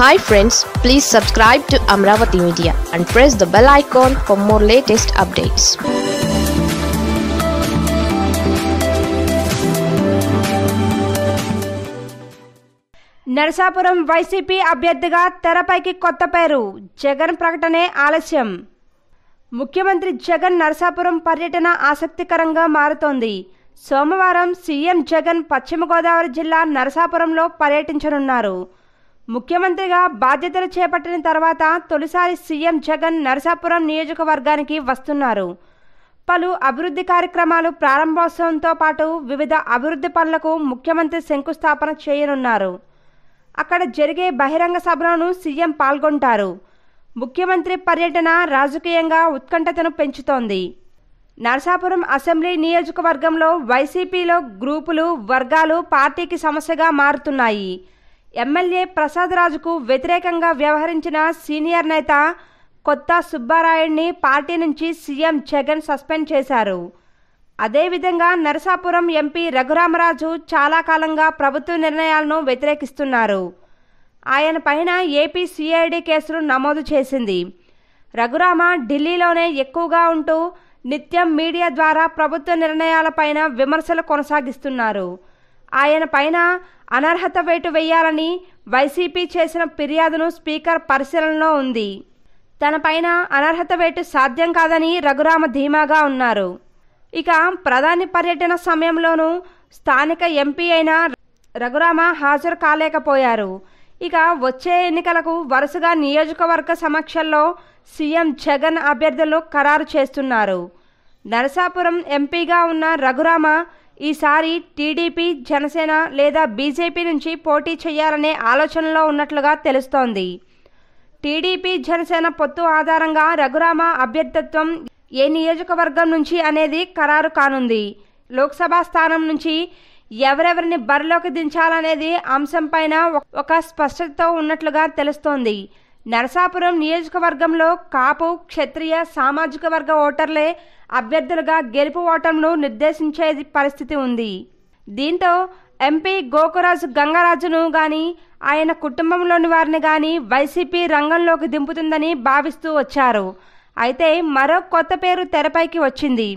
hi friends please subscribe to Amaravati media and press the bell icon for more latest updates Narasapuram YCP అభ్యర్థిగా తెరపైకి కొత్త పేరు జగన్ ప్రకటనే ఆలస్యం ముఖ్యమంత్రి జగన్ నరసాపురం పర్యటన ఆసక్తికరంగా మారుతోంది సోమవారం సీఎం జగన్ పశ్చిమ గోదావరి జిల్లా నరసాపురంలో పర్యటించనున్నారు ముఖ్యమంత్రిగా బాధ్యతలు చేపట్టిన తర్వాత తొలిసారి సీఎం జగన్ నరసాపురం నియోజకవర్గానికి వస్తున్నారు పలు అభివృద్ధి కార్యక్రమాలు ప్రారంభోత్సవంతో పాటు వివిధ అభివృద్ధి పనులకు ముఖ్యమంత్రి శంకుస్థాపన చేయనున్నారు అక్కడ జరిగే బహిరంగ సభలను సీఎం పాల్గొంటారు ముఖ్యమంత్రి పర్యటన రాజకీయంగా ఉత్కంఠతను పెంచుతోంది నరసాపురం అసెంబ్లీ నియోజకవర్గంలో వైసీపీలో గ్రూపులు వర్గాలు పార్టీకి సమస్యగా మారుతున్నాయి ఎమ్మెల్యే ప్రసాదరాజుకు వ్యతిరేకంగా వ్యవహరించిన సీనియర్ నేత కొత్త సుబ్బారాయుడిని పార్టీ నుంచి సీఎం జగన్ సస్పెండ్ చేశారు అదేవిధంగా నరసాపురం ఎంపీ రఘురామరాజు చాలా కాలంగా ప్రభుత్వ నిర్ణయాలను వ్యతిరేకిస్తున్నారు ఆయన పైన ఏపీ సిఐడి కేసులు నమోదు చేసింది రఘురామ ఢిల్లీలోనే ఎక్కువగా ఉంటూ నిత్యం మీడియా ద్వారా ప్రభుత్వ నిర్ణయాలపైన విమర్శలు కొనసాగిస్తున్నారు ఆయన పైన అనర్హత వేటు వేయాలని వైసీపీ చేసిన ఫిర్యాదును స్పీకర్ పరిశీలనలో ఉంది తనపైన అనర్హత వేటు సాధ్యం కాదని రఘురామ ధీమాగా ఉన్నారు ఇక ప్రధాని పర్యటన సమయంలోనూ స్థానిక ఎంపీ అయిన రఘురామ హాజరు కాలేకపోయారు ఇక వచ్చే ఎన్నికలకు వరుసగా నియోజకవర్గ సమక్షంలో సీఎం జగన్ అభ్యర్థులు ఖరారు చేస్తున్నారు నరసాపురం ఎంపీగా ఉన్న రఘురామ ఈసారి టీడీపీ జనసేన లేదా బీజేపీ నుంచి పోటీ చేయాలనే ఆలోచనలో ఉన్నట్లుగా తెలుస్తోంది టీడీపీ జనసేన పొత్తు ఆధారంగా రఘురామ అభ్యర్థత్వం ఏ నియోజకవర్గం నుంచి అనేది ఖరారు కానుంది లోక్సభ స్థానం నుంచి ఎవరెవరిని బరిలోకి దించాలనేది అంశంపైన ఒక స్పష్టతతో ఉన్నట్లుగా తెలుస్తోంది నరసాపురం నియోజకవర్గంలో కాపు క్షత్రియ సామాజిక వర్గ ఓటర్లే అభ్యర్థులుగా గెలుపు ఓటంను నిర్దేశించే పరిస్థితి ఉంది దీంతో ఎంపీ గోకురాజు గంగరాజును గాని ఆయన కుటుంబంలోని వారిని గాని వైసీపీ రంగంలోకి దింపుతుందని భావిస్తూ వచ్చారు అయితే మరో కొత్త పేరు తెరపైకి వచ్చింది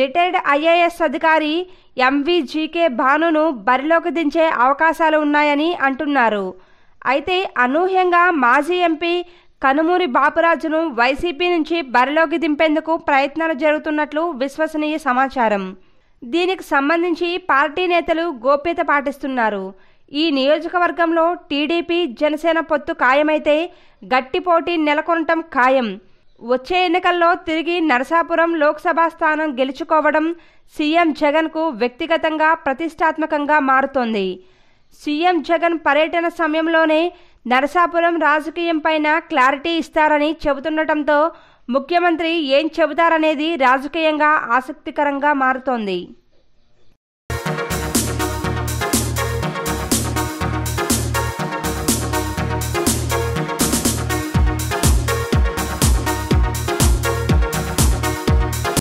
రిటైర్డ్ ఐఏఎస్ అధికారి ఎంవీజీకే భానును బరిలోకి దించే అవకాశాలు ఉన్నాయని అంటున్నారు అయితే అనూహ్యంగా మాజీ ఎంపీ కనుమూరి బాపురాజును వైసీపీ నుంచి బరిలోకి దింపేందుకు ప్రయత్నాలు జరుగుతున్నట్లు విశ్వసనీయ సమాచారం దీనికి సంబంధించి పార్టీ నేతలు గోప్యత పాటిస్తున్నారు ఈ నియోజకవర్గంలో టీడీపీ జనసేన పొత్తు ఖాయమైతే గట్టి పోటీ నెలకొనటం ఖాయం వచ్చే ఎన్నికల్లో తిరిగి నరసాపురం లోక్సభ స్థానం గెలుచుకోవడం సీఎం జగన్కు వ్యక్తిగతంగా ప్రతిష్టాత్మకంగా మారుతోంది సీఎం జగన్ పర్యటన సమయంలోనే నరసాపురం రాజకీయంపైన క్లారిటీ ఇస్తారని చెబుతుండటంతో ముఖ్యమంత్రి ఏం చెబుతారనేది రాజకీయంగా ఆసక్తికరంగా మారుతోంది